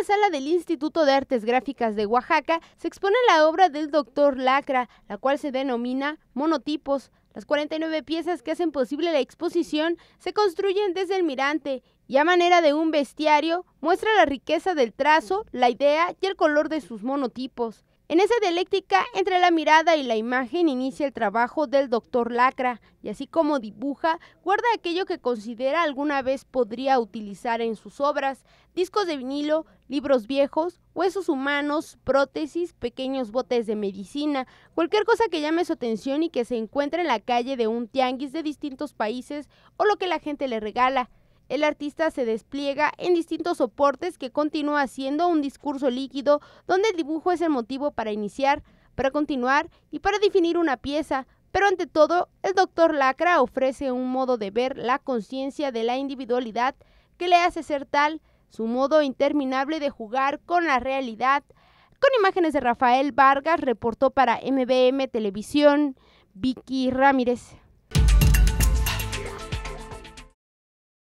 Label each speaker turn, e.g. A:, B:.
A: la sala del Instituto de Artes Gráficas de Oaxaca se expone la obra del doctor Lacra, la cual se denomina Monotipos. Las 49 piezas que hacen posible la exposición se construyen desde el mirante y a manera de un bestiario muestra la riqueza del trazo, la idea y el color de sus monotipos. En esa dialéctica entre la mirada y la imagen inicia el trabajo del doctor Lacra y así como dibuja, guarda aquello que considera alguna vez podría utilizar en sus obras, discos de vinilo, libros viejos, huesos humanos, prótesis, pequeños botes de medicina, cualquier cosa que llame su atención y que se encuentre en la calle de un tianguis de distintos países o lo que la gente le regala. El artista se despliega en distintos soportes que continúa haciendo un discurso líquido donde el dibujo es el motivo para iniciar, para continuar y para definir una pieza, pero ante todo, el doctor Lacra ofrece un modo de ver la conciencia de la individualidad que le hace ser tal, su modo interminable de jugar con la realidad. Con imágenes de Rafael Vargas, reportó para MBM Televisión Vicky Ramírez.